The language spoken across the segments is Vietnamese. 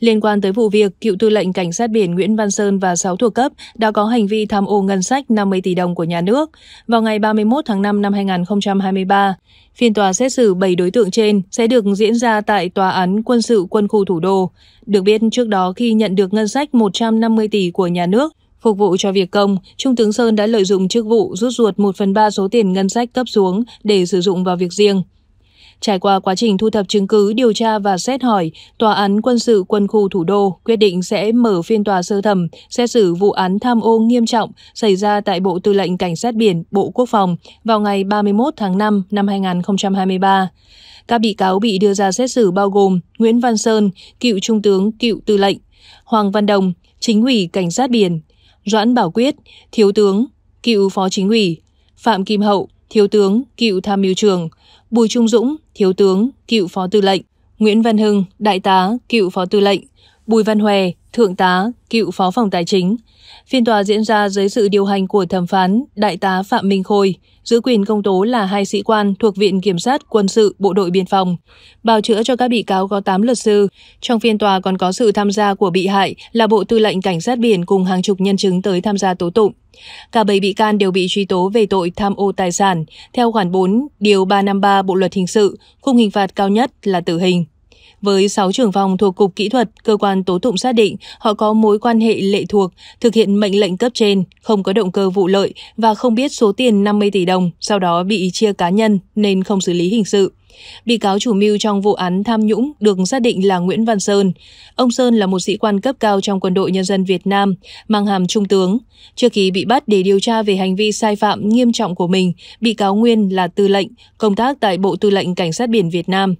Liên quan tới vụ việc, cựu tư lệnh cảnh sát biển Nguyễn Văn Sơn và 6 thuộc cấp đã có hành vi tham ô ngân sách 50 tỷ đồng của nhà nước vào ngày 31 tháng 5 năm 2023. Phiên tòa xét xử 7 đối tượng trên sẽ được diễn ra tại Tòa án Quân sự Quân khu Thủ đô. Được biết, trước đó khi nhận được ngân sách 150 tỷ của nhà nước, Phục vụ cho việc công, Trung tướng Sơn đã lợi dụng chức vụ rút ruột 1 phần 3 số tiền ngân sách cấp xuống để sử dụng vào việc riêng. Trải qua quá trình thu thập chứng cứ, điều tra và xét hỏi, Tòa án Quân sự Quân khu Thủ đô quyết định sẽ mở phiên tòa sơ thẩm xét xử vụ án tham ô nghiêm trọng xảy ra tại Bộ Tư lệnh Cảnh sát biển, Bộ Quốc phòng vào ngày 31 tháng 5 năm 2023. Các bị cáo bị đưa ra xét xử bao gồm Nguyễn Văn Sơn, cựu trung tướng, cựu tư lệnh, Hoàng Văn Đồng, chính ủy Cảnh sát biển, Doãn Bảo Quyết, thiếu tướng, cựu phó chính ủy, Phạm Kim Hậu, thiếu tướng, cựu tham mưu trưởng, Bùi Trung Dũng, Thiếu tướng, cựu Phó Tư lệnh, Nguyễn Văn Hưng, Đại tá, cựu Phó Tư lệnh, Bùi Văn Hòe, Thượng tá, cựu Phó phòng Tài chính. Phiên tòa diễn ra dưới sự điều hành của thẩm phán Đại tá Phạm Minh Khôi, giữ quyền công tố là hai sĩ quan thuộc Viện Kiểm sát Quân sự Bộ đội Biên phòng. Bào chữa cho các bị cáo có 8 luật sư. Trong phiên tòa còn có sự tham gia của bị hại là Bộ Tư lệnh Cảnh sát Biển cùng hàng chục nhân chứng tới tham gia tố tụng. Cả 7 bị can đều bị truy tố về tội tham ô tài sản, theo khoản 4, điều 353 Bộ Luật Hình sự, khung hình phạt cao nhất là tử hình. Với 6 trưởng phòng thuộc Cục Kỹ thuật, cơ quan tố tụng xác định họ có mối quan hệ lệ thuộc, thực hiện mệnh lệnh cấp trên, không có động cơ vụ lợi và không biết số tiền 50 tỷ đồng sau đó bị chia cá nhân nên không xử lý hình sự. Bị cáo chủ mưu trong vụ án tham nhũng được xác định là Nguyễn Văn Sơn. Ông Sơn là một sĩ quan cấp cao trong quân đội nhân dân Việt Nam, mang hàm trung tướng. Trước khi bị bắt để điều tra về hành vi sai phạm nghiêm trọng của mình, bị cáo Nguyên là tư lệnh, công tác tại Bộ Tư lệnh Cảnh sát biển Việt Nam.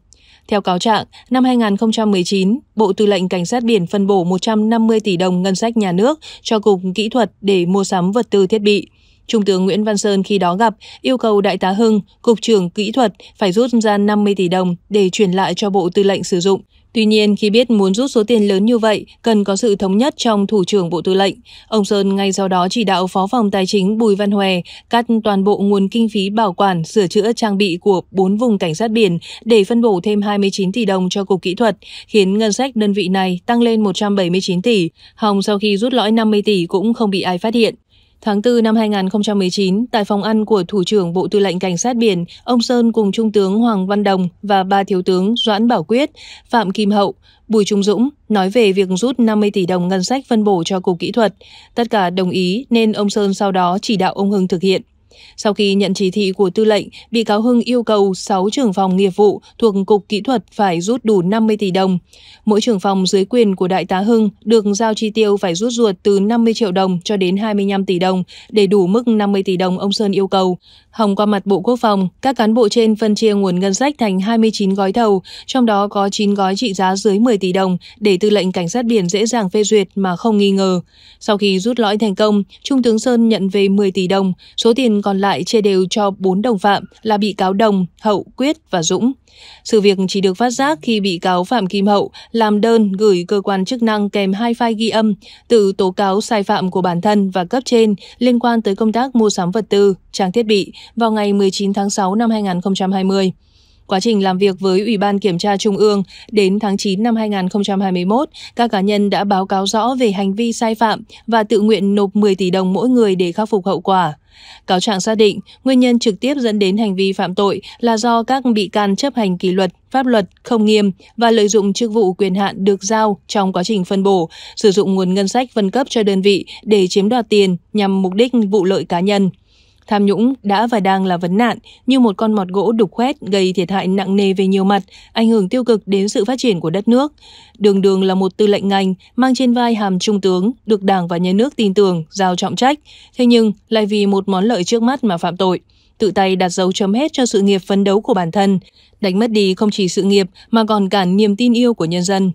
Theo cáo trạng, năm 2019, Bộ Tư lệnh Cảnh sát biển phân bổ 150 tỷ đồng ngân sách nhà nước cho Cục Kỹ thuật để mua sắm vật tư thiết bị. Trung tướng Nguyễn Văn Sơn khi đó gặp yêu cầu Đại tá Hưng, Cục trưởng Kỹ thuật phải rút ra 50 tỷ đồng để chuyển lại cho Bộ Tư lệnh sử dụng. Tuy nhiên, khi biết muốn rút số tiền lớn như vậy, cần có sự thống nhất trong thủ trưởng Bộ Tư lệnh. Ông Sơn ngay sau đó chỉ đạo Phó phòng Tài chính Bùi Văn Hòe cắt toàn bộ nguồn kinh phí bảo quản, sửa chữa trang bị của 4 vùng cảnh sát biển để phân bổ thêm 29 tỷ đồng cho Cục Kỹ thuật, khiến ngân sách đơn vị này tăng lên 179 tỷ. Hồng sau khi rút lõi 50 tỷ cũng không bị ai phát hiện. Tháng 4 năm 2019, tại phòng ăn của Thủ trưởng Bộ Tư lệnh Cảnh sát Biển, ông Sơn cùng Trung tướng Hoàng Văn Đồng và ba thiếu tướng Doãn Bảo Quyết, Phạm Kim Hậu, Bùi Trung Dũng nói về việc rút 50 tỷ đồng ngân sách phân bổ cho Cục Kỹ thuật. Tất cả đồng ý nên ông Sơn sau đó chỉ đạo ông Hưng thực hiện. Sau khi nhận chỉ thị của tư lệnh, bị cáo Hưng yêu cầu 6 trưởng phòng nghiệp vụ thuộc Cục Kỹ thuật phải rút đủ 50 tỷ đồng. Mỗi trưởng phòng dưới quyền của Đại tá Hưng được giao chi tiêu phải rút ruột từ 50 triệu đồng cho đến 25 tỷ đồng để đủ mức 50 tỷ đồng ông Sơn yêu cầu. Hòng qua mặt Bộ Quốc phòng, các cán bộ trên phân chia nguồn ngân sách thành 29 gói thầu, trong đó có 9 gói trị giá dưới 10 tỷ đồng để tư lệnh cảnh sát biển dễ dàng phê duyệt mà không nghi ngờ. Sau khi rút lõi thành công, Trung tướng Sơn nhận về 10 tỷ đồng, số tiền còn lại chia đều cho 4 đồng phạm là bị cáo Đồng, Hậu, Quyết và Dũng. Sự việc chỉ được phát giác khi bị cáo Phạm Kim Hậu làm đơn gửi cơ quan chức năng kèm hai file ghi âm tự tố cáo sai phạm của bản thân và cấp trên liên quan tới công tác mua sắm vật tư, trang thiết bị vào ngày 19 tháng 6 năm 2020. Quá trình làm việc với Ủy ban Kiểm tra Trung ương, đến tháng 9 năm 2021, các cá nhân đã báo cáo rõ về hành vi sai phạm và tự nguyện nộp 10 tỷ đồng mỗi người để khắc phục hậu quả. Cáo trạng xác định, nguyên nhân trực tiếp dẫn đến hành vi phạm tội là do các bị can chấp hành kỷ luật, pháp luật không nghiêm và lợi dụng chức vụ quyền hạn được giao trong quá trình phân bổ, sử dụng nguồn ngân sách phân cấp cho đơn vị để chiếm đoạt tiền nhằm mục đích vụ lợi cá nhân. Tham nhũng đã và đang là vấn nạn, như một con mọt gỗ đục khoét gây thiệt hại nặng nề về nhiều mặt, ảnh hưởng tiêu cực đến sự phát triển của đất nước. Đường đường là một tư lệnh ngành, mang trên vai hàm trung tướng, được Đảng và Nhà nước tin tưởng, giao trọng trách, thế nhưng lại vì một món lợi trước mắt mà phạm tội tự tay đặt dấu chấm hết cho sự nghiệp phấn đấu của bản thân, đánh mất đi không chỉ sự nghiệp mà còn cả niềm tin yêu của nhân dân.